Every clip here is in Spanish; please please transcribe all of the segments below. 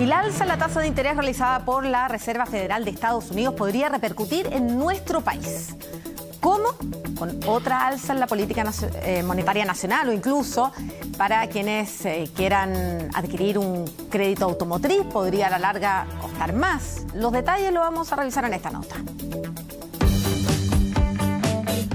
Y la alza en la tasa de interés realizada por la Reserva Federal de Estados Unidos podría repercutir en nuestro país. ¿Cómo? Con otra alza en la política eh, monetaria nacional o incluso para quienes eh, quieran adquirir un crédito automotriz podría a la larga costar más. Los detalles los vamos a revisar en esta nota.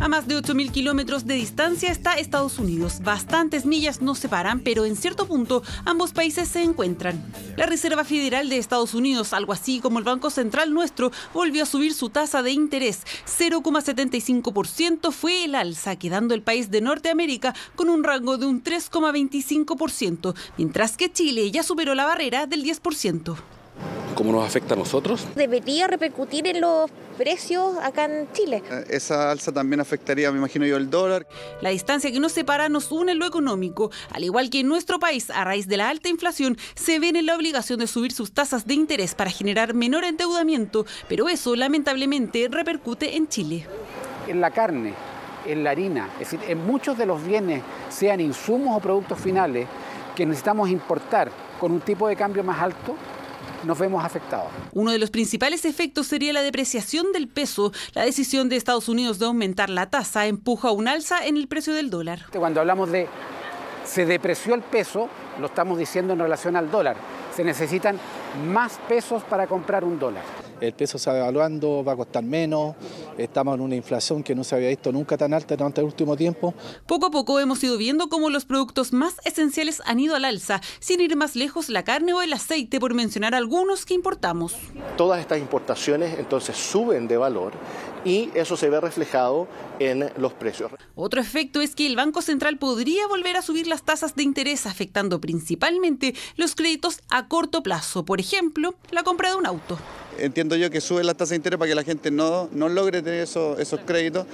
A más de 8.000 kilómetros de distancia está Estados Unidos. Bastantes millas nos separan, pero en cierto punto ambos países se encuentran. La Reserva Federal de Estados Unidos, algo así como el Banco Central nuestro, volvió a subir su tasa de interés. 0,75% fue el alza, quedando el país de Norteamérica con un rango de un 3,25%, mientras que Chile ya superó la barrera del 10% cómo nos afecta a nosotros. Debería repercutir en los precios acá en Chile. Eh, esa alza también afectaría, me imagino yo, el dólar. La distancia que nos separa nos une en lo económico, al igual que en nuestro país, a raíz de la alta inflación, se ven en la obligación de subir sus tasas de interés para generar menor endeudamiento, pero eso lamentablemente repercute en Chile. En la carne, en la harina, es decir, en muchos de los bienes, sean insumos o productos finales que necesitamos importar con un tipo de cambio más alto, nos vemos afectados. Uno de los principales efectos sería la depreciación del peso. La decisión de Estados Unidos de aumentar la tasa empuja a un alza en el precio del dólar. Este, cuando hablamos de se depreció el peso, lo estamos diciendo en relación al dólar. Se necesitan más pesos para comprar un dólar. El peso se va devaluando, va a costar menos, Estamos en una inflación que no se había visto nunca tan alta durante el último tiempo. Poco a poco hemos ido viendo cómo los productos más esenciales han ido al alza, sin ir más lejos la carne o el aceite, por mencionar algunos que importamos. Todas estas importaciones entonces suben de valor y eso se ve reflejado en los precios. Otro efecto es que el Banco Central podría volver a subir las tasas de interés, afectando principalmente los créditos a corto plazo, por ejemplo, la compra de un auto entiendo yo que sube las tasas de interés para que la gente no, no logre tener esos, esos créditos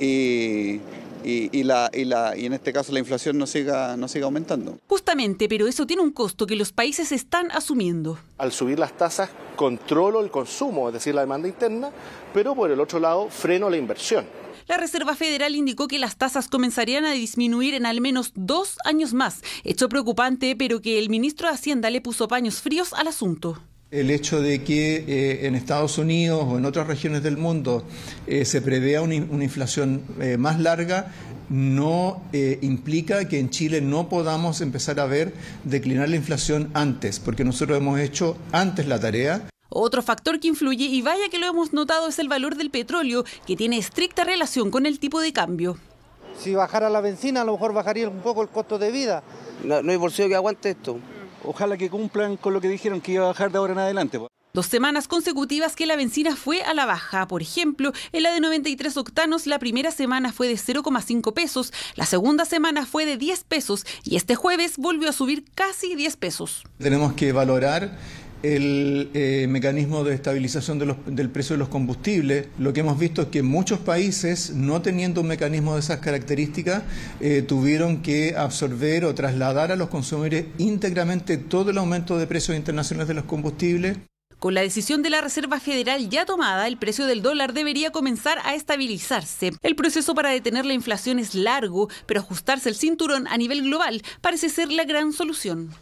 y, y en este caso la inflación no siga, no siga aumentando. Justamente, pero eso tiene un costo que los países están asumiendo. Al subir las tasas, controlo el consumo, es decir, la demanda interna, pero por el otro lado, freno la inversión. La Reserva Federal indicó que las tasas comenzarían a disminuir en al menos dos años más, hecho preocupante, pero que el ministro de Hacienda le puso paños fríos al asunto el hecho de que eh, en Estados Unidos o en otras regiones del mundo eh, se prevea una, inflación eh, más larga no implica que en Chile no podamos empezar a ver declinar la inflación antes, porque nosotros hemos hecho antes la tarea. Otro factor que influye, y vaya que lo hemos notado, es el valor del petróleo, que tiene estricta relación con el tipo de cambio. Si bajara la benzina, a lo mejor bajaría un poco el costo de vida. No, no hay bolsillo que aguante esto ojalá que cumplan con lo que dijeron que iba a bajar de ahora en adelante. Dos semanas consecutivas que la benzina fue a la baja. Por ejemplo, en la de 93 octanos la primera semana fue de 0,5 pesos, la segunda semana fue de 10 pesos y este jueves volvió a subir casi 10 pesos. Tenemos que valorar el eh, mecanismo de estabilización del precio de los combustibles, lo que hemos visto es que muchos países, no teniendo un mecanismo de esas características, eh, tuvieron que absorber o trasladar a los consumidores íntegramente todo el aumento de precios internacionales de los combustibles. Con la decisión de la Reserva Federal ya tomada, el precio del dólar debería comenzar a estabilizarse. El proceso para detener la inflación es largo, pero ajustarse el cinturón a nivel global parece ser la gran solución.